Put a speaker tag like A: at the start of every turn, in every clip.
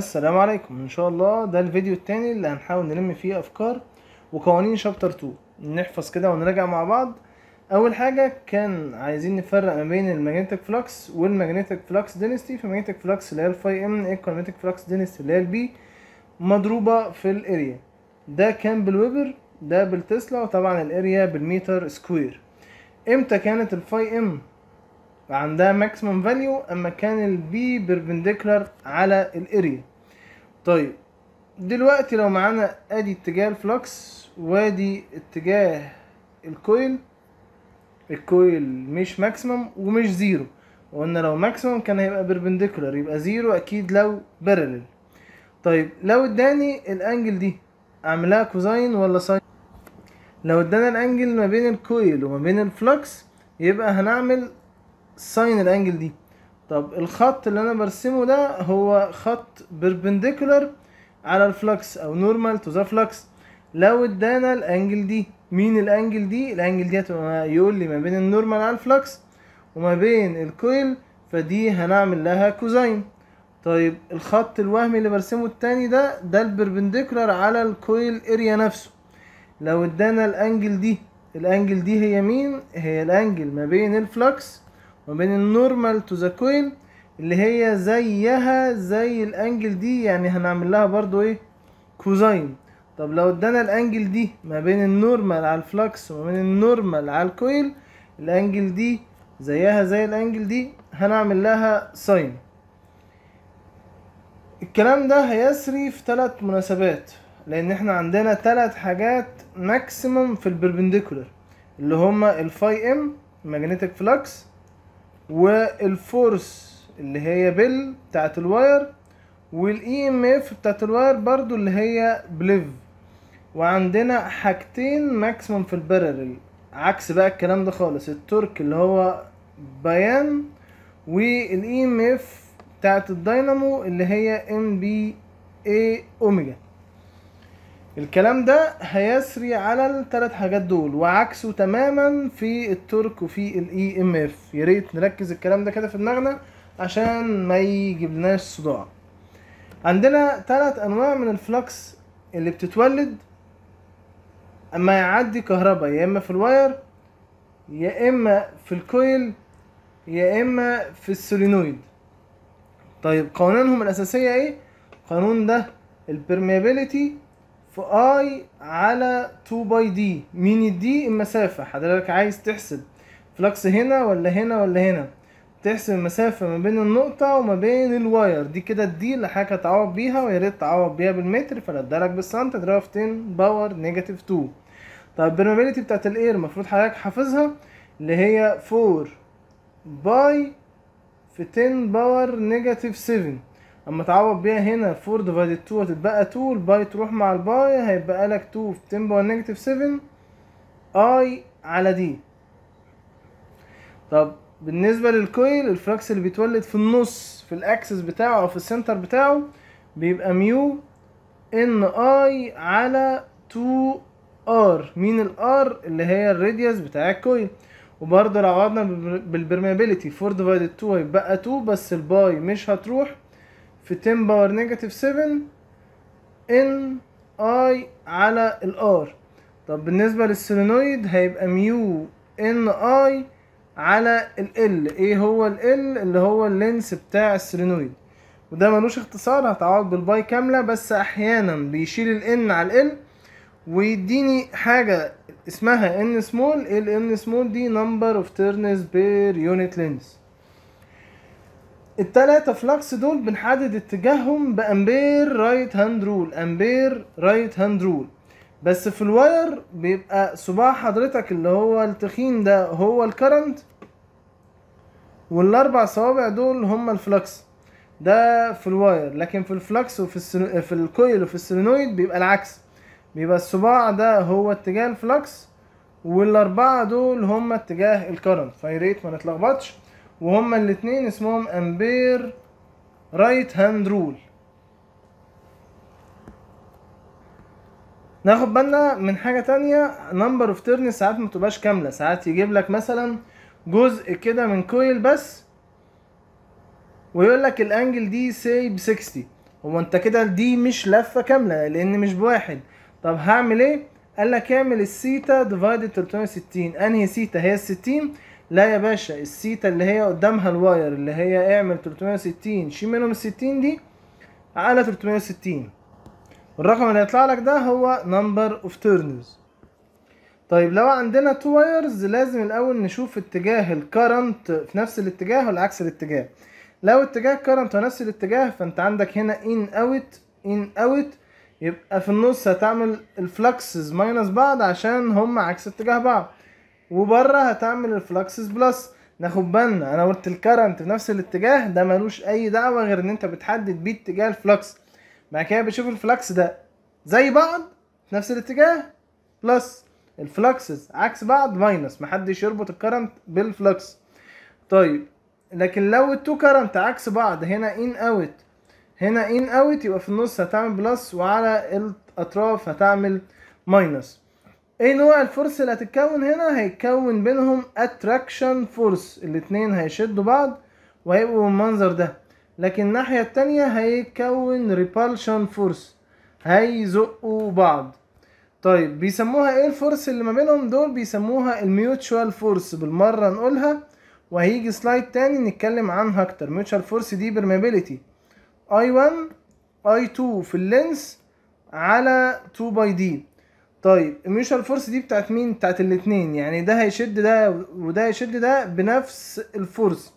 A: السلام عليكم ان شاء الله ده الفيديو التاني اللي هنحاول نلم فيه افكار وقوانين شابتر 2 نحفظ كده ونراجع مع بعض اول حاجه كان عايزين نفرق ما بين الماجنتيك فلكس والماجنتيك فلكس دينستي ماجنتيك فلكس اللي هي الفاي ام ماجنتيك فلكس دينستي اللي هي البي مضروبه في الاريا ده كان بالويبر ده بالتسلا وطبعا الاريا بالمتر سكوير امتى كانت الفاي ام عندها ماكسيمم فاليو اما كان البي بيربنديكولار على الاريا طيب دلوقتي لو معانا ادي اتجاه الفلوكس وادي اتجاه الكويل الكويل مش ماكسيمم ومش زيرو وقلنا لو ماكسيمم كان هيبقى بيربنديكولار يبقى زيرو اكيد لو بارلل طيب لو اداني الانجل دي اعملها كوزاين ولا ساين لو ادانا الانجل ما بين الكويل وما بين الفلوكس يبقى هنعمل ساين الانجل دي طب الخط اللي انا برسمه ده هو خط بيربنديكولار على الفلكس او نورمال تو ذا فلكس لو ادانا الانجل دي مين الانجل دي الانجل دي هتبقى يقول لي ما بين النورمال على الفلكس وما بين الكويل فدي هنعمل لها كوزين طيب الخط الوهمي اللي برسمه التاني ده ده البربنديكولار على الكويل اريا نفسه لو ادانا الانجل دي الانجل دي هي مين هي الانجل ما بين الفلكس ما بين النورمال تو ذا كوين اللي هي زيها زي الانجل دي يعني هنعمل لها برضو ايه كوزاين طب لو ادانا الانجل دي ما بين النورمال على الفلكس وما بين النورمال على الكويل الانجل دي زيها زي الانجل دي هنعمل لها ساين الكلام ده هيسري في ثلاث مناسبات لان احنا عندنا ثلاث حاجات ماكسيمم في البربنديكولر اللي هما الفاي ام ماجنتيك فلكس والفورس اللي هي بل بتاعت الواير والاي ام اف بتاعت الواير برضو اللي هي بليف وعندنا حاجتين ماكسيمم في البارلل عكس بقى الكلام ده خالص التورك اللي هو بيان والاي ام اف بتاعت الداينامو اللي هي ام بي اي اوميجا الكلام ده هيسري على الثلاث حاجات دول وعكسه تماما في الترك وفي الاي ام e اف يا ريت نركز الكلام ده كده في دماغنا عشان ما يجيبلناش صداع عندنا ثلاث انواع من الفلكس اللي بتتولد اما يعدي كهرباء يا اما في الواير يا اما في الكويل يا اما في السولينويد طيب قوانينهم الاساسيه ايه قانون ده البرميابيليتي في فاي على 2 باي دي مين الدي المسافة حضرتك عايز تحسب فلكس هنا ولا هنا ولا هنا تحسب المسافة ما بين النقطة وما بين الواير دي كده الدي اللي حضرتك هتعوض بيها ويا ريت تعوض بيها بالمتر فلدالك بالسنت تضربها في 10 باور نيجاتيف 2 طب البرمابيلتي بتاعت الاير المفروض حضرتك حافظها اللي هي 4 باي في 10 باور نيجاتيف 7 اما تعوض بيها هنا 4 ديفايدد 2 هتتبقى 2 الباي تروح مع الباي هيبقى لك 2 في 10 باور نيجاتيف 7 اي على دي طب بالنسبه للكويل الفلكس اللي بيتولد في النص في الاكسس بتاعه او في السنتر بتاعه بيبقى ميو ان اي على 2 ار مين الار اللي هي الراديوس بتاع الكويل وبرده لو عوضنا بالبرميابيليتي 4 ديفايدد 2 هيبقى 2 بس الباي مش هتروح في 10 باور نيجاتيف 7 ان اي على الار طب بالنسبة للسولينويد هيبقى ميو ان اي على ال ال ايه هو ال ال اللي هو اللينس بتاع السولينويد وده ملوش اختصار هتعوض بالباي كاملة بس احيانا بيشيل ال ان على ال ويديني حاجة اسمها ان سمول ال ان سمول دي نمبر اوف ترنز بير يونت لينس التلاتة فلكس دول بنحدد اتجاههم بامبير رايت هاند رول امبير رايت هاند رول بس في الواير بيبقى صباع حضرتك اللي هو التخين ده هو الكرنت والاربع صوابع دول هما الفلكس ده في الواير لكن في الفلكس وفي السنو... في الكويل وفي السولينويد بيبقى العكس بيبقى الصباع ده هو اتجاه الفلكس والاربعه دول هما اتجاه الكرنت فيا ريت ما نتلخبطش وهما الاثنين اسمهم امبير رايت هاند رول ناخد بالنا من حاجه تانية نمبر اوف تيرن ساعات ما تبقاش كامله ساعات يجيب لك مثلا جزء كده من كويل بس ويقول لك الانجل دي سي ب 60 هو انت كده دي مش لفه كامله لان مش بواحد طب هعمل ايه قال لك اعمل السيتا ديفايد 360 انهي سيتا هي ال 60 لا يا باشا السيتا اللي هي قدامها الواير اللي هي اعمل 360 شيل منهم ال 60 دي على 360 والرقم اللي هيطلع لك ده هو نمبر اوف تيرنز طيب لو عندنا تو وايرز لازم الاول نشوف اتجاه الكرنت في نفس الاتجاه ولا عكس الاتجاه لو اتجاه الكرنت هو نفس الاتجاه فانت عندك هنا ان اوت ان اوت يبقى في النص هتعمل الفلكسز ماينس بعض عشان هم عكس اتجاه بعض وبره هتعمل الفلكسس بلس ناخد بالنا انا قلت الكرنت في نفس الاتجاه ده ملوش اي دعوه غير ان انت بتحدد بيه اتجاه الفلكس بعد كده بتشوف الفلكس ده زي بعض في نفس الاتجاه بلس الفلكسز عكس بعض ماينس محدش يربط الكرنت بالفلكس طيب لكن لو التو كرنت عكس بعض هنا ان اوت هنا ان اوت يبقى في النص هتعمل بلس وعلى الاطراف هتعمل ماينس ايه نوع الفرس اللي هتتكون هنا هيتكون بينهم اتراكشن فورس الاتنين هيشدوا بعض وهيبقوا بالمنظر ده لكن الناحية التانية هيتكون ريبالشن فورس هيزقوا بعض طيب بيسموها ايه الفورس اللي ما بينهم دول بيسموها الميوتشوال فورس بالمرة نقولها وهيجي سلايد تاني نتكلم عنها اكتر ميوتشوال فورس دي برميبيليتي I1 I2 في اللينس على 2 باي دي طيب الميوتشوال فورس دي بتاعت مين بتاعت الاتنين يعني ده هيشد ده وده هيشد ده بنفس الفورس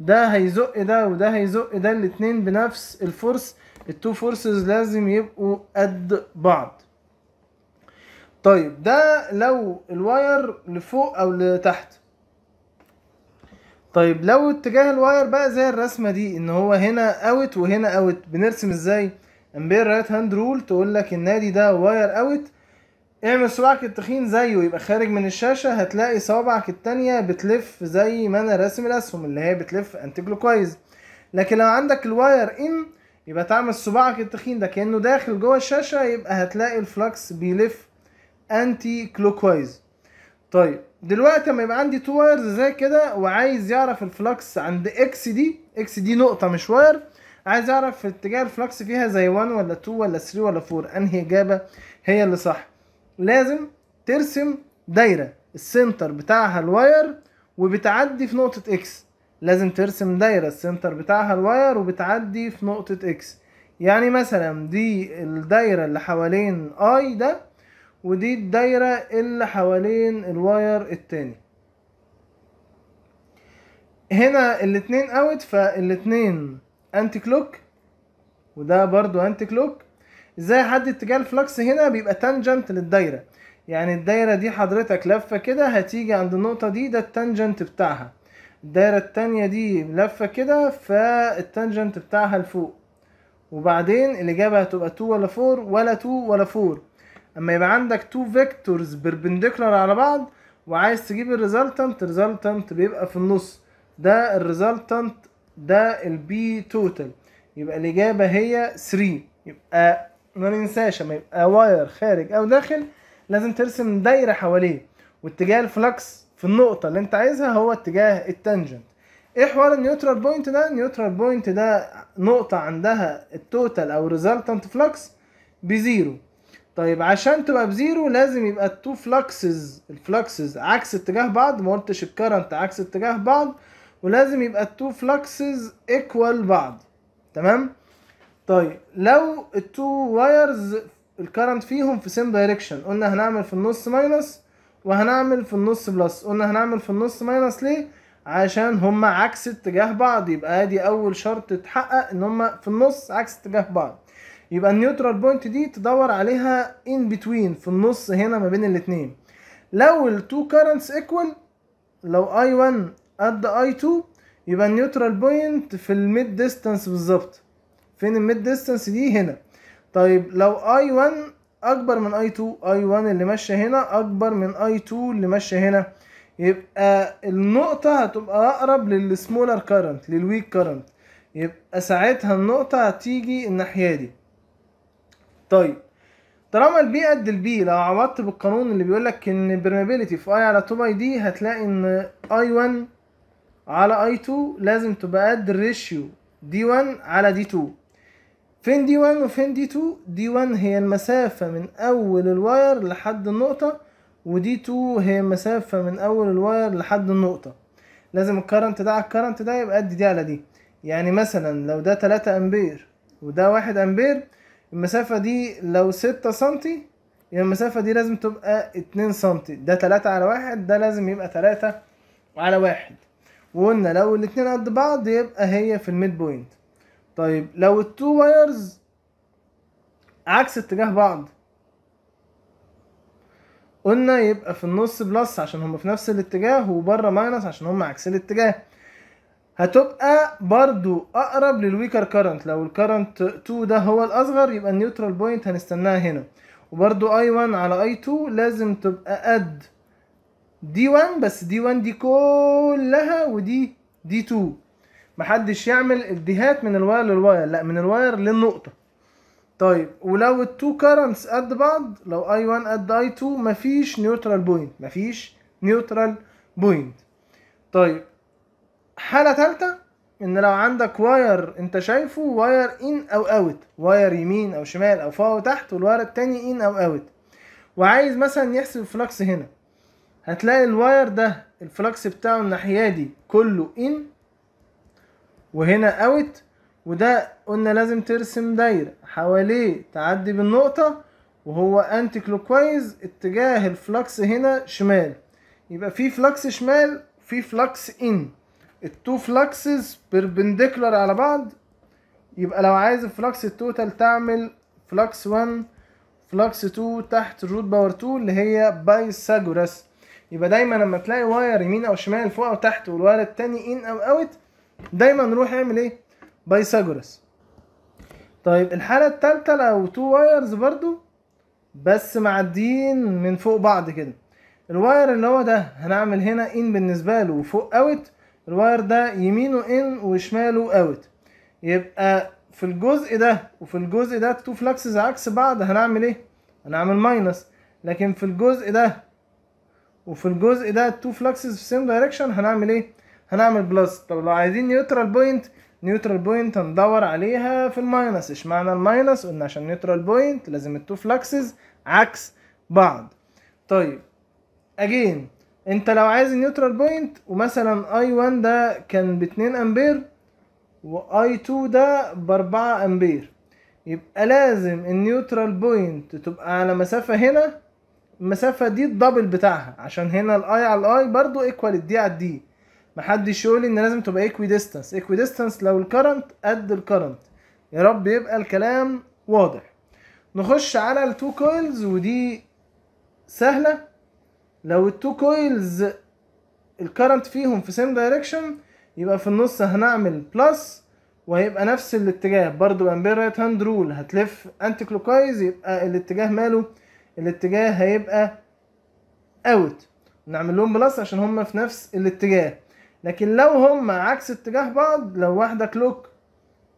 A: ده هيزق ده وده هيزق ده الاتنين بنفس الفورس التو فورسز لازم يبقوا قد بعض طيب ده لو الواير لفوق او لتحت طيب لو اتجاه الواير بقى زي الرسمه دي ان هو هنا اوت وهنا اوت بنرسم ازاي امبير رايت هاند رول تقول لك النادي ده واير اوت اعمل صباعك التخين زيه يبقى خارج من الشاشة هتلاقي صوابعك التانية بتلف زي ما انا راسم الاسهم اللي هي بتلف انتي كلوكوايز لكن لو عندك الواير ان يبقى تعمل صباعك التخين ده كأنه داخل جوه الشاشة يبقى هتلاقي الفلكس بيلف انتي كلوكوايز طيب دلوقتي اما يبقى عندي تو وايرز زي كده وعايز يعرف الفلكس عند اكس دي اكس دي نقطة مش واير عايز يعرف اتجاه الفلكس فيها زي 1 ولا 2 ولا 3 ولا 4 انهي اجابة هي اللي صح لازم ترسم دايرة السنتر بتاعها الواير وبتعدي في نقطة اكس لازم ترسم دايرة السنتر بتاعها الواير وبتعدي في نقطة اكس يعني مثلا دي الدايرة اللي حوالين اي ده ودي الدايرة اللي حوالين الواير التاني هنا الاتنين اوت فالاتنين انتي كلوك وده برضو انتي كلوك ازاي احدد اتجاه الفلكس هنا بيبقى تانجنت للدايره يعني الدايره دي حضرتك لفه كده هتيجي عند النقطه دي ده التانجنت بتاعها الدايره التانية دي لفه كده فالتانجنت بتاعها لفوق وبعدين الاجابه هتبقى 2 ولا 4 ولا 2 ولا 4 اما يبقى عندك 2 فيكتورز بيربنديكولار على بعض وعايز تجيب الريزلتنت الريزلتنت بيبقى في النص ده الريزلتنت ده البي توتال يبقى الاجابه هي 3 يبقى ما ننساش اما يبقى واير خارج او داخل لازم ترسم دايره حواليه واتجاه الفلكس في النقطه اللي انت عايزها هو اتجاه التانجنت ايه حوار النيوترال بوينت ده النيوترال بوينت ده نقطه عندها التوتال او ريزلتنت فلكس بزيرو طيب عشان تبقى بزيرو لازم يبقى التو فلكسز الفلكسز عكس اتجاه بعض ما قلتش الكرنت عكس اتجاه بعض ولازم يبقى التو فلكسز ايكوال بعض تمام طيب لو التو وايرز الكرنت فيهم في سيم دايركشن قلنا هنعمل في النص ماينس وهنعمل في النص بلس قلنا هنعمل في النص ماينس ليه عشان هما عكس اتجاه بعض يبقى ادي اول شرط اتحقق ان هما في النص عكس اتجاه بعض يبقى النيوترال بوينت دي تدور عليها ان بتوين في النص هنا ما بين الاتنين لو التو كرنتس ايكوال لو اي 1 قد اي 2 يبقى النيوترال بوينت في الميد ديستانس بالظبط فين الميد ديستانس دي هنا طيب لو اي 1 اكبر من اي 2 اي 1 اللي ماشيه هنا اكبر من اي 2 اللي ماشيه هنا يبقى النقطة هتبقى أقرب للسمولر كارنت للويك كارنت يبقى ساعتها النقطة هتيجي الناحية دي طيب طالما البي قد البي لو عوضت بالقانون اللي بيقولك ان permeability في اي على 2 باي دي هتلاقي ان اي 1 على اي 2 لازم تبقى قد الريشيو دي 1 على دي 2 فين دي 1 وفين دي 2 دي 1 هي المسافة من أول الواير لحد النقطة ودي 2 هي المسافة من أول الواير لحد النقطة لازم الكرنت ده على الكرنت ده يبقى قد دي على دي يعني مثلا لو ده 3 أمبير وده 1 أمبير المسافة دي لو 6 سنتي يبقى المسافة دي لازم تبقى 2 سنتي ده 3 على 1 ده لازم يبقى 3 على 1 وقلنا لو الاتنين قد بعض يبقى هي في الميد بوينت طيب لو التو وايرز عكس اتجاه بعض قلنا يبقى في النص بلس عشان هما في نفس الاتجاه وبره ماينس عشان هما عكس الاتجاه هتبقى برضو اقرب للويكر كارنت لو الكارنت 2 ده هو الاصغر يبقى النيوترال بوينت هنستناها هنا وبرضو اي 1 على اي 2 لازم تبقى قد دي 1 بس دي 1 دي كلها ودي دي 2 محدش يعمل الديهات من الواير للواير لا من الواير للنقطه طيب ولو التو كرنتس قد بعض لو اي 1 قد اي 2 مفيش نيوترال بوينت مفيش نيوترال بوينت طيب حاله ثالثه ان لو عندك واير انت شايفه واير ان او اوت واير يمين او شمال او فوق وتحت والواير التاني ان او اوت وعايز مثلا يحسب الفلكس هنا هتلاقي الواير ده الفلكس بتاعه الناحيه دي كله ان وهنا اوت وده قلنا لازم ترسم دايرة حواليه تعدي بالنقطة وهو انتي كلوكوايز اتجاه الفلكس هنا شمال يبقى في فلكس شمال في فلكس ان التو فلكسز بيربنديكولار على بعض يبقى لو عايز الفلكس التوتال تعمل فلكس 1 فلكس 2 تحت الروت باور 2 اللي هي بايثاغوراس يبقى دايما لما تلاقي واير يمين او شمال فوق او تحت والواير التاني ان او اوت دايما نروح اعمل ايه بايثاغورس طيب الحاله الثالثه لو تو وايرز برضو بس معديين من فوق بعض كده الواير اللي هو ده هنعمل هنا ان بالنسبه له وفوق اوت الواير ده يمينه ان وشماله اوت يبقى في الجزء ده وفي الجزء ده التو فلكسز عكس بعض هنعمل ايه هنعمل ماينس لكن في الجزء ده وفي الجزء ده التو فلكسز في سيم دايركشن هنعمل ايه هنعمل بلس طب لو عايزين نيوترال بوينت نيوترال بوينت هندور عليها في الماينس اشمعنى الماينس قلنا عشان نيوترال بوينت لازم التو فلكسز عكس بعض طيب اجين انت لو عايز النيوترال بوينت ومثلا اي 1 ده كان ب 2 امبير واي 2 ده ب 4 امبير يبقى لازم النيوترال بوينت تبقى على مسافه هنا المسافه دي الدبل بتاعها عشان هنا الاي على الاي برضو ايكوال الدي على الدي محدش يقول ان لازم تبقى ايكوي ديستانس ايكوي ديستانس لو الكرنت قد الكرنت يا رب يبقى الكلام واضح نخش على التو كويلز ودي سهله لو التو كويلز الكرنت فيهم في سيم دايركشن يبقى في النص هنعمل بلس وهيبقى نفس الاتجاه برضو امبير رايت هاند رول هتلف انتي كلوكايز يبقى الاتجاه ماله الاتجاه هيبقى اوت نعمل لهم بلس عشان هما في نفس الاتجاه لكن لو هما عكس اتجاه بعض لو واحدة كلوك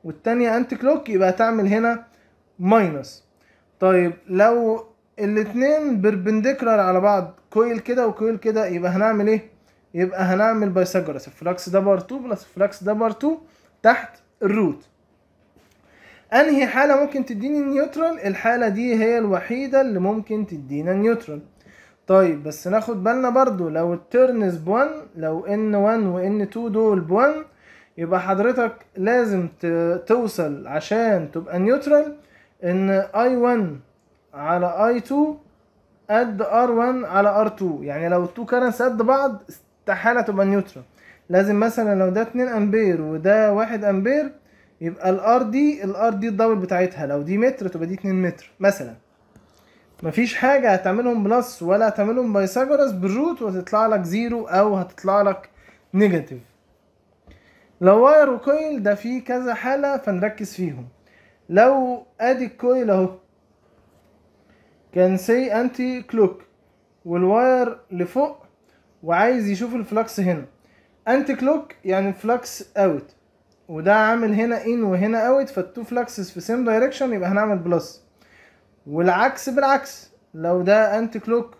A: والتانية انتي كلوك يبقى تعمل هنا ماينس طيب لو الاتنين بربنديكولار على بعض كويل كده وكويل كده يبقى هنعمل ايه يبقى هنعمل بايثاغورس الفلكس ده بار 2 بلس الفلكس ده بار 2 تحت الروت انهي حاله ممكن تديني نيوترال الحاله دي هي الوحيده اللي ممكن تدينا نيوترال طيب بس ناخد بالنا برضو لو الترنز بوان لو ان 1 وان 2 دول بوان يبقى حضرتك لازم توصل عشان تبقى نيوترال ان اي 1 على اي 2 قد ار 1 على ار 2 يعني لو التو كارنس قد بعض استحاله تبقى نيوترال لازم مثلا لو ده 2 امبير وده 1 امبير يبقى الار دي الار دي الدبل بتاعتها لو دي متر تبقى دي 2 متر مثلا مفيش حاجة هتعملهم بلس ولا هتعملهم بايثاغورس بالروت وهتطلع لك زيرو أو هتطلع لك نيجاتيف لو واير وكويل ده فيه كذا حالة فنركز فيهم لو ادي الكويل اهو كان سي انتي كلوك والواير لفوق وعايز يشوف الفلكس هنا انتي كلوك يعني الفلكس اوت وده عامل هنا ان وهنا اوت فالتو فلكسز في سيم دايركشن يبقى هنعمل بلس والعكس بالعكس لو ده انتي كلوك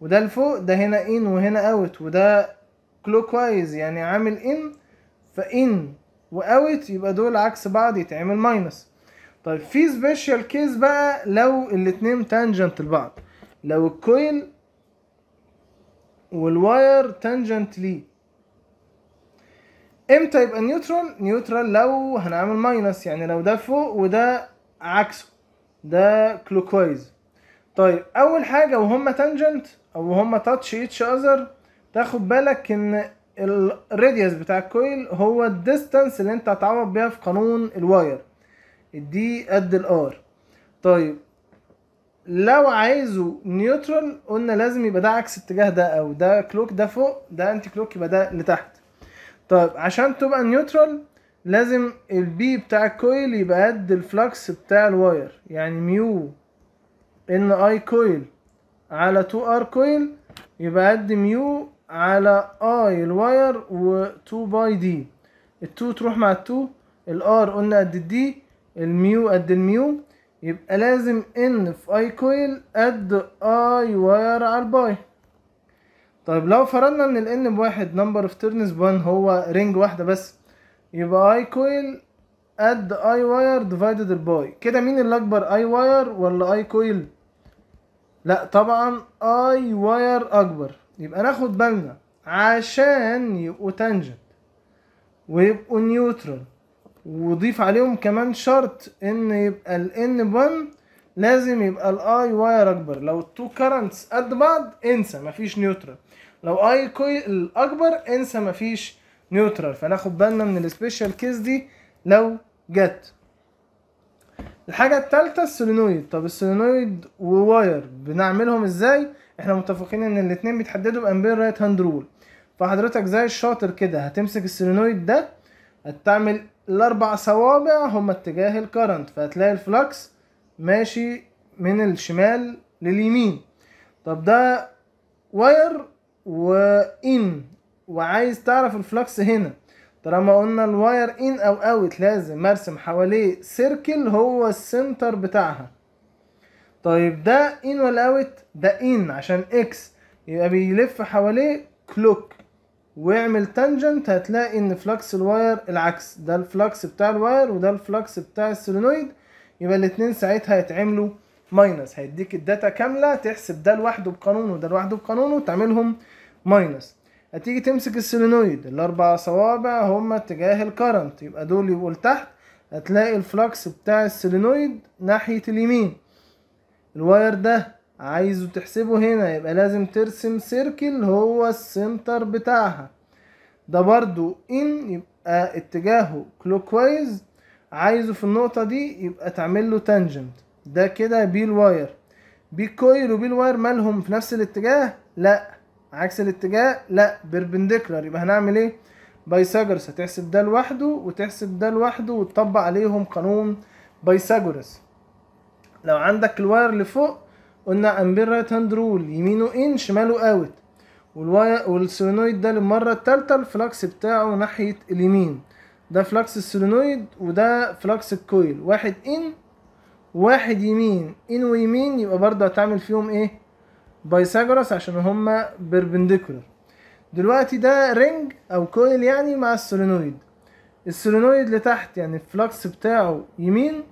A: وده لفوق ده هنا ان وهنا اوت وده كلوك وايز يعني عامل ان فان واوت يبقى دول عكس بعض يتعمل ماينس طيب في سبيشال كيس بقى لو الاتنين تانجنت لبعض لو الكويل والواير تانجنت ليه امتى يبقى نيوترال نيوترال لو هنعمل ماينس يعني لو ده فوق وده عكسه ده كلوكوايز طيب اول حاجه وهم تانجنت او وهم تاتش ايتش اذر تاخد بالك ان الراديوس بتاع الكويل هو الديستانس اللي انت هتعوض بيها في قانون الواير الدي قد الار طيب لو عايزه نيوترال قلنا لازم يبقى ده عكس اتجاه ده او ده كلوك ده فوق ده انتي كلوك يبقى ده لتحت طيب عشان تبقى نيوترال لازم البي بتاع الكويل يبقى قد الفلكس بتاع الواير يعني ميو ان اي كويل على 2 ار كويل يبقى قد ميو على اي الواير و 2 باي دي التو تروح مع التو الار قلنا قد الدي الميو قد الميو يبقى لازم ان في اي كويل قد اي واير على الباي طيب لو فرضنا ان الان بواحد نمبر اوف تيرنز 1 هو رينج واحده بس يبقى اي كويل اد اي واير ديفايدد باي كده مين اللي اكبر اي واير ولا اي كويل لا طبعا اي واير اكبر يبقى ناخد بالنا عشان يبقوا تانجنت ويبقوا نيوترال وضيف عليهم كمان شرط ان يبقى ال N1 لازم يبقى الاي واير اكبر لو التو كرنتس قد بعض انسى مفيش نيوترال لو اي كويل اكبر انسى مفيش نيوترال فناخد بالنا من السبيشال كيس دي لو جت الحاجة التالتة السولينويد طب السولينويد وواير بنعملهم ازاي احنا متفقين ان الاتنين بيتحددوا بامبير رايت هاند رول فحضرتك زي الشاطر كده هتمسك السولينويد ده هتعمل الاربع صوابع هما اتجاه الكرنت فهتلاقي الفلكس ماشي من الشمال لليمين طب ده واير وان وعايز تعرف الفلكس هنا طالما قلنا الواير ان او اوت لازم ارسم حواليه سيركل هو السنتر بتاعها طيب ده ان ولا اوت ده ان عشان اكس يبقى بيلف حواليه كلوك واعمل تانجنت هتلاقي ان فلكس الواير العكس ده الفلكس بتاع الواير وده الفلكس بتاع السولينويد يبقى الاتنين ساعتها هيتعملوا ماينس هيديك الداتا كامله تحسب ده لوحده بقانونه وده لوحده بقانونه وتعملهم ماينس هتيجي تمسك السولينويد الاربع صوابع هما اتجاه الكرنت يبقى دول يبقوا لتحت هتلاقي الفلكس بتاع السولينويد ناحية اليمين الواير ده عايزه تحسبه هنا يبقى لازم ترسم سيركل هو السنتر بتاعها ده برضو ان يبقى اتجاهه كلوكوايز عايزه في النقطة دي يبقى تعمل له تانجنت ده كده بي الواير بي الكويل وبي الواير مالهم في نفس الاتجاه لا عكس الاتجاه لا بيربنديكولار يبقى هنعمل ايه بايثاغورس هتحسب ده لوحده وتحسب ده لوحده وتطبق عليهم قانون بايثاغورس لو عندك الواير لفوق قلنا امبير رايت هاند رول يمينه ان شماله اوت والسولينويد ده للمره الثالثه الفلكس بتاعه ناحيه اليمين ده فلكس السولينويد وده فلكس الكويل واحد ان واحد يمين ان ويمين يبقى برضه هتعمل فيهم ايه بايثاغوراس عشان هما بيربنديكولار دلوقتي ده رينج او كويل يعني مع السولينويد السولينويد لتحت يعني الفلكس بتاعه يمين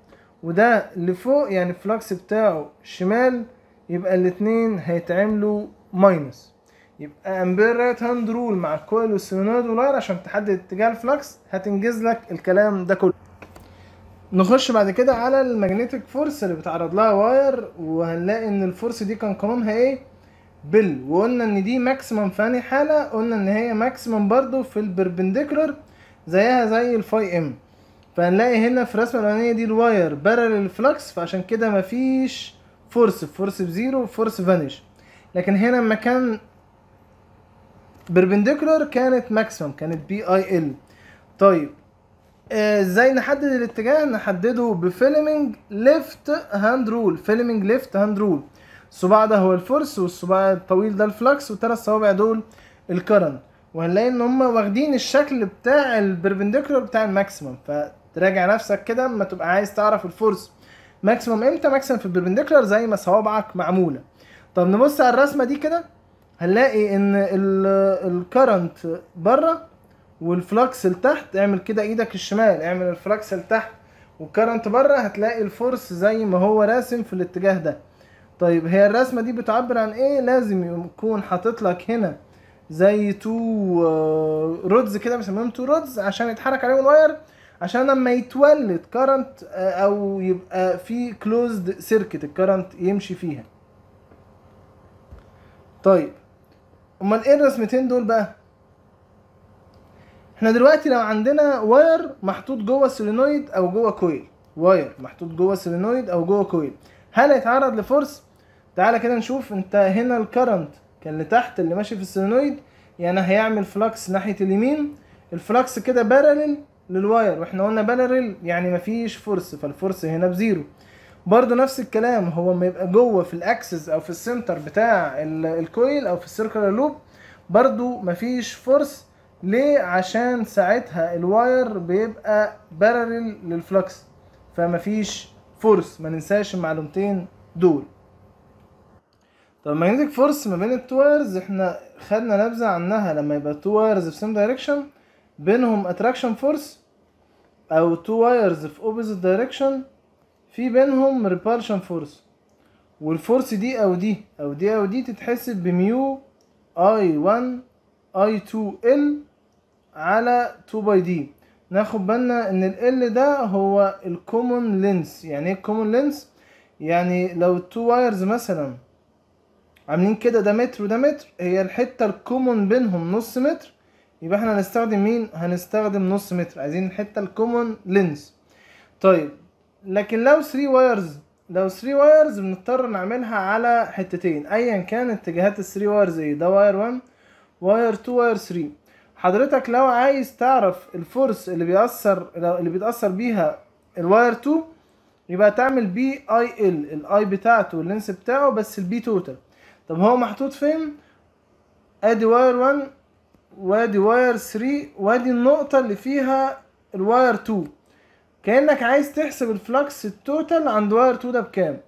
A: وده لفوق يعني الفلكس بتاعه شمال يبقى الاتنين هيتعملوا ماينس يبقى امبير رايت هاند رول مع الكويل والسولينويد والواير عشان تحدد اتجاه الفلكس هتنجز لك الكلام ده كله نخش بعد كده على الماجنتيك فورس اللي بتعرض لها واير وهنلاقي ان الفورس دي كان قانونها ايه بل وقلنا ان دي ماكسيمم في انهي حاله قلنا ان هي ماكسيمم برضو في البربنديكولر زيها زي الفاي ام فهنلاقي هنا في الرسمه الاولانيه دي الواير بارل الفلكس فعشان كده مفيش فورس فورس بزيرو فورس فانيش لكن هنا لما كان بربنديكولار كانت ماكسيمم كانت بي اي ال طيب آه، ازاي نحدد الاتجاه نحدده بفيلمنج ليفت هاند رول فيلمنج ليفت هاند رول الصباع ده هو الفورس والصباع الطويل ده الفلكس والثلاث صوابع دول الكرنت وهنلاقي ان هم واخدين الشكل بتاع البربنديكولر بتاع الماكسيمم فتراجع نفسك كده اما تبقى عايز تعرف الفورس ماكسيمم امتى ماكسيمم في البربنديكولر زي ما صوابعك معموله طب نبص على الرسمه دي كده هنلاقي ان الكرنت بره والفلكس لتحت اعمل كده ايدك الشمال اعمل الفلكس لتحت والكرنت بره هتلاقي الفورس زي ما هو راسم في الاتجاه ده طيب هي الرسمه دي بتعبر عن ايه لازم يكون حاطط لك هنا زي تو رودز آه، كده بنسميهم تو رودز عشان يتحرك عليهم الواير عشان لما يتولد كرنت آه، او يبقى في كلوزد سيركت الكرنت يمشي فيها طيب امال ايه الرسمتين دول بقى احنا دلوقتي لو عندنا واير محطوط جوه السولينويد او جوه كويل واير محطوط جوه السولينويد او جوه كويل هل هيتعرض لفورس تعالى كده نشوف انت هنا الكرنت كان لتحت اللي ماشي في السولينويد يعني هيعمل فلكس ناحيه اليمين الفلكس كده بارلل للواير واحنا قلنا بارلل يعني مفيش فورس فالفورس هنا بزيرو برضو نفس الكلام هو ما يبقى جوه في الاكسس او في السنتر بتاع الكويل او في السيركلر لوب برضو مفيش فورس ليه عشان ساعتها الواير بيبقى بارلل للفلكس فمفيش فورس ما ننساش المعلومتين دول طب ماجنتيك فورس ما بين التوايرز احنا خدنا نبذه عنها لما يبقى تو وايرز في سيم دايركشن بينهم اتراكشن فورس او تو وايرز في اوبوزيت دايركشن في بينهم ريبالشن فورس والفورس دي او دي او دي او دي تتحسب بميو اي 1 اي 2 ال على 2 باي دي ناخد بالنا ان ال L ده هو الكومون لينس يعني ايه الكومون لينس يعني لو التو وايرز مثلا عاملين كده ده متر وده متر هي الحته الكومون بينهم نص متر يبقى احنا هنستخدم مين هنستخدم نص متر عايزين الحته الكومون لينس طيب لكن لو 3 وايرز لو 3 وايرز بنضطر نعملها على حتتين ايا كان اتجاهات ال 3 وايرز ايه ده واير 1 واير 2 واير 3 حضرتك لو عايز تعرف الفورس اللي بيأثر اللي بيتأثر بيها الواير 2 يبقى تعمل بي اي ال الاي بتاعته واللينس بتاعه بس البي توتال طب هو محطوط فين ادي واير 1 وادي واير 3 وادي النقطة اللي فيها الواير 2 كأنك عايز تحسب الفلكس التوتال عند واير 2 ده بكام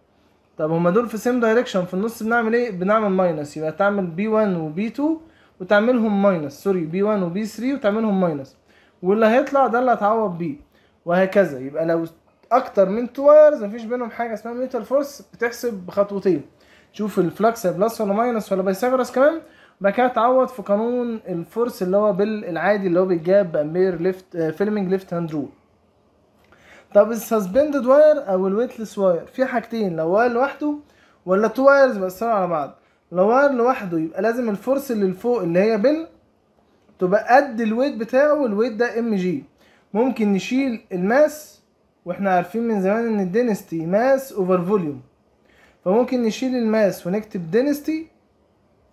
A: طب هما دول في سيم دايركشن في النص بنعمل ايه بنعمل ماينس يبقى تعمل بي 1 وبي 2 وتعملهم ماينس سوري بي 1 وبي 3 وتعملهم ماينس واللي هيطلع ده اللي هتعوض بيه وهكذا يبقى لو اكتر من تو وايرز مفيش بينهم حاجه اسمها ميتال فورس بتحسب بخطوتين تشوف الفلكس بلس ولا ماينس ولا بايثاغورس كمان بعد كده تعوض في قانون الفورس اللي هو بالعادي اللي هو بيتجاب بامبير ليفت فيلمنج ليفت هاند رول طب السسبندد واير او الويتلس واير في حاجتين لو واير لوحده ولا تو وايرز مأثرة على بعض لو واير لوحده يبقى لازم الفورس اللي لفوق اللي هي بل تبقى قد الويت بتاعه والويت ده ام جي ممكن نشيل الماس واحنا عارفين من زمان ان الدينستي ماس اوفر فوليوم فممكن نشيل الماس ونكتب دينستي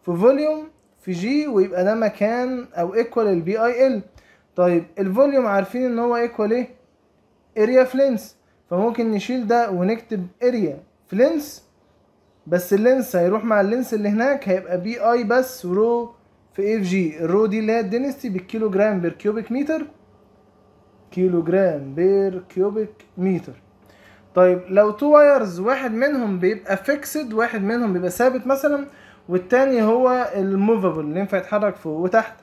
A: في فوليوم في جي ويبقى ده مكان او ايكوال البي اي ال طيب الفوليوم عارفين ان هو ايكوال ايه اريا فلنس فممكن نشيل ده ونكتب اريا فلنس بس اللينس هيروح مع اللينس اللي هناك هيبقى بي اي بس رو في اف جي الرو دي اللي هي الدنستي بالكيلو جرام بير كيوبيك متر كيلو جرام بير كيوبيك متر طيب لو تو وايرز واحد منهم بيبقى فيكسد واحد منهم بيبقى ثابت مثلا والتاني هو الموفابل اللي ينفع يتحرك فوق وتحت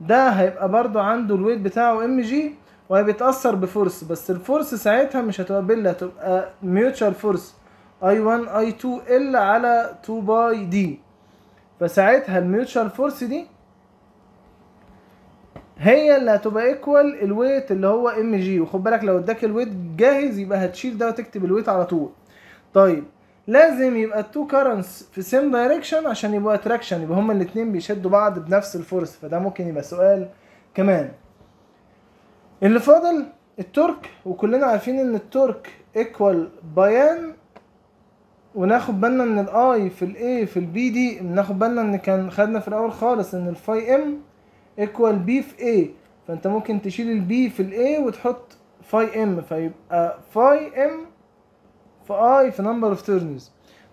A: ده هيبقى برضو عنده الويت بتاعه ام جي وهيتأثر بفورس بس الفورس ساعتها مش هتبقى بيلا هتبقى ميوتشال فورس I1 I2 L على 2 باي دي فساعتها الميوتشال فورس دي هي اللي هتبقى ايكوال الويت اللي هو ام جي وخد بالك لو اداك الويت جاهز يبقى هتشيل ده وتكتب الويت على طول طيب لازم يبقى التو كرنس في سيم دايركشن عشان يبقوا اتراكشن يبقى هما الاتنين بيشدوا بعض بنفس الفورس فده ممكن يبقى سؤال كمان اللي فاضل التورك وكلنا عارفين ان التورك ايكوال بيان وناخد بالنا ان الاي في الاي في البي دي ناخد بالنا ان كان خدنا في الاول خالص ان الفاي ام ايكوال بي في اي فانت ممكن تشيل البي في الاي وتحط فاي ام فيبقى فاي ام في اي في نمبر اوف تيرنز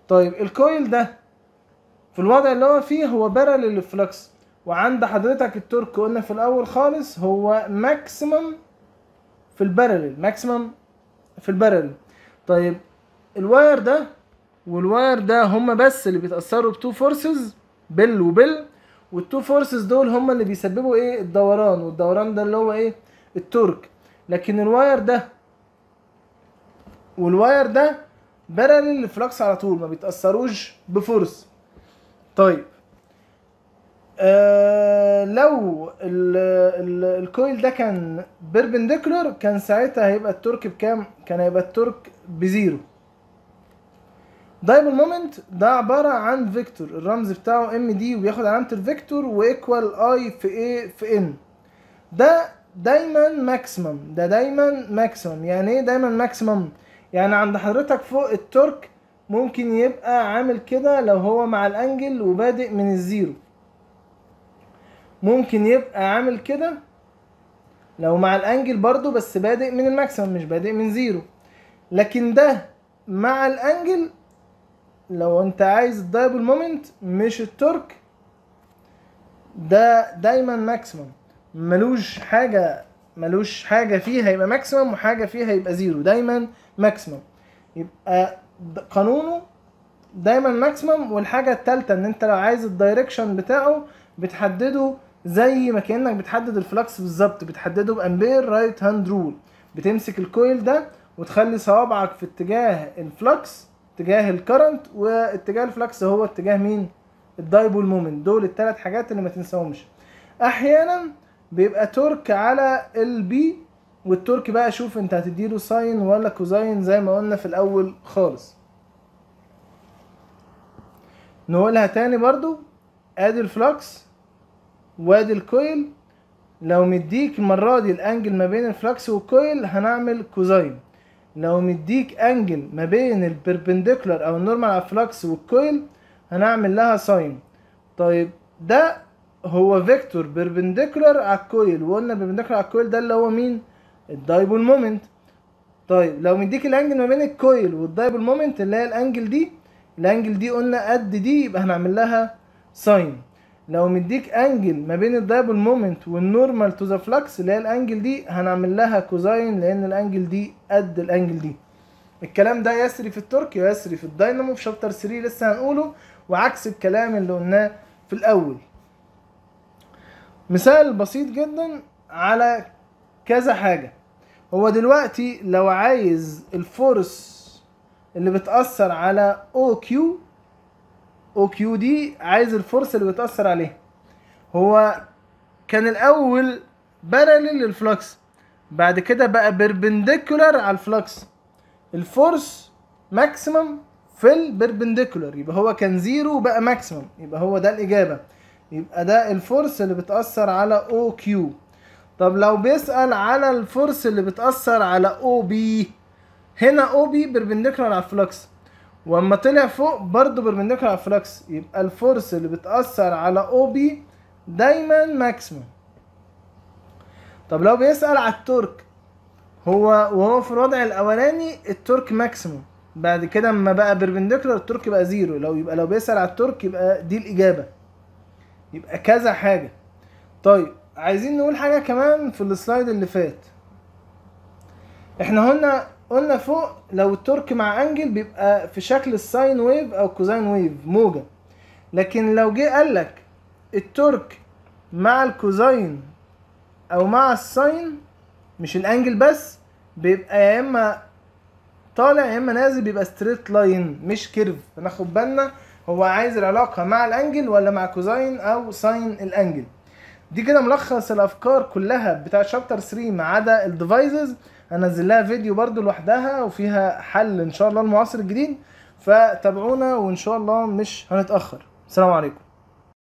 A: طيب الكويل ده في الوضع اللي هو فيه هو بارل للفلكس وعند حضرتك التورك قلنا في الاول خالص هو ماكسيمم في البارل ماكسيمم في البارل طيب الواير ده والواير ده هما بس اللي بيتاثروا بتو فورسز بل وبل والتو فورسز دول هما اللي بيسببوا ايه الدوران والدوران ده اللي هو ايه التورك لكن الواير ده والواير ده بارلل للفلكس على طول ما بيتاثروش بفورس طيب آه لو الـ الـ الكويل ده كان بيربنديكولر كان ساعتها هيبقى التورك بكام كان هيبقى التورك بزيرو دايمون مومنت ده عباره عن فيكتور الرمز بتاعه ام دي وبياخد علامه الفيكتور وايكوال اي في اي في ان ده دايما ماكسيمم ده دايما ماكسيمم يعني ايه دايما ماكسيمم يعني عند حضرتك فوق التورك ممكن يبقى عامل كده لو هو مع الانجل وبادئ من الزيرو ممكن يبقى عامل كده لو مع الانجل برضو بس بادئ من الماكسيمم مش بادئ من زيرو لكن ده مع الانجل لو انت عايز الدايبل مومنت مش التورك ده دايما ماكسيمم ملوش حاجه ملوش حاجه فيها يبقى ماكسيمم وحاجه فيها يبقى زيرو دايما ماكسيمم يبقى قانونه دايما ماكسيمم والحاجه الثالثه ان انت لو عايز الدايركشن بتاعه بتحدده زي ما كانك بتحدد الفلكس بالظبط بتحدده بامبير رايت هاند رول بتمسك الكويل ده وتخلي صوابعك في اتجاه الفلكس اتجاه الكرنت واتجاه الفلكس هو اتجاه مين الدايبول مومنت دول الثلاث حاجات اللي ما تنساهمش احيانا بيبقى تورك على البي والتورك بقى شوف انت هتديله ساين ولا كوزاين زي ما قلنا في الاول خالص نقولها تاني برضو ادي الفلكس وادي الكويل لو مديك المرة دي الانجل ما بين الفلكس والكويل هنعمل كوزاين لو مديك انجل ما بين البربنديكولار او النورمال افلكس والكويل هنعمل لها ساين طيب ده هو فيكتور بربنديكولار على الكويل وقلنا البربنديكولار على الكويل ده اللي هو مين الدايبول مومنت طيب لو مديك الانجل ما بين الكويل والدايبول مومنت اللي هي الانجل دي الانجل دي قلنا قد دي يبقى هنعمل لها ساين لو مديك انجل ما بين الدايبول مومنت والنورمال تو ذا فلكس اللي هي الانجل دي هنعمل لها كوزاين لان الانجل دي قد الانجل دي الكلام ده يسري في التركي ويسري في الداينامو في شابتر 3 لسه هنقوله وعكس الكلام اللي قلناه في الاول مثال بسيط جدا على كذا حاجه هو دلوقتي لو عايز الفورس اللي بتأثر على او كيو او كيو دي عايز الفورس اللي بتاثر عليه هو كان الاول باراليل للفلكس بعد كده بقى بيربنديكولار على الفلكس الفورس ماكسيمم في البيربنديكولار يبقى هو كان زيرو بقى ماكسيمم يبقى هو ده الاجابه يبقى ده الفورس اللي بتاثر على او كيو طب لو بيسال على الفورس اللي بتاثر على او بي هنا او بي بيربنديكولار على الفلكس واما طلع فوق برضه على فلكس يبقى الفورس اللي بتأثر على او بي دايما ماكسيمم طب لو بيسأل على التورك هو وهو في الوضع الاولاني التورك ماكسيمم بعد كده اما بقى بيرمنديكولار التورك بقى زيرو لو يبقى لو بيسأل على التورك يبقى دي الاجابه يبقى كذا حاجه طيب عايزين نقول حاجه كمان في السلايد اللي فات احنا قلنا قلنا فوق لو التورك مع انجل بيبقى في شكل الساين ويف او كوزاين ويف موجه لكن لو جه قال لك التورك مع الكوزاين او مع الساين مش الانجل بس بيبقى يا اما طالع يا اما نازل بيبقى ستريت لاين مش كيرف فناخد بالنا هو عايز العلاقه مع الانجل ولا مع كوزاين او ساين الانجل دي كده ملخص الافكار كلها بتاع شابتر 3 ما عدا الديفايسز هنزل لها فيديو برضو لوحدها وفيها حل ان شاء الله المعاصر الجديد فتابعونا وان شاء الله مش هنتاخر السلام عليكم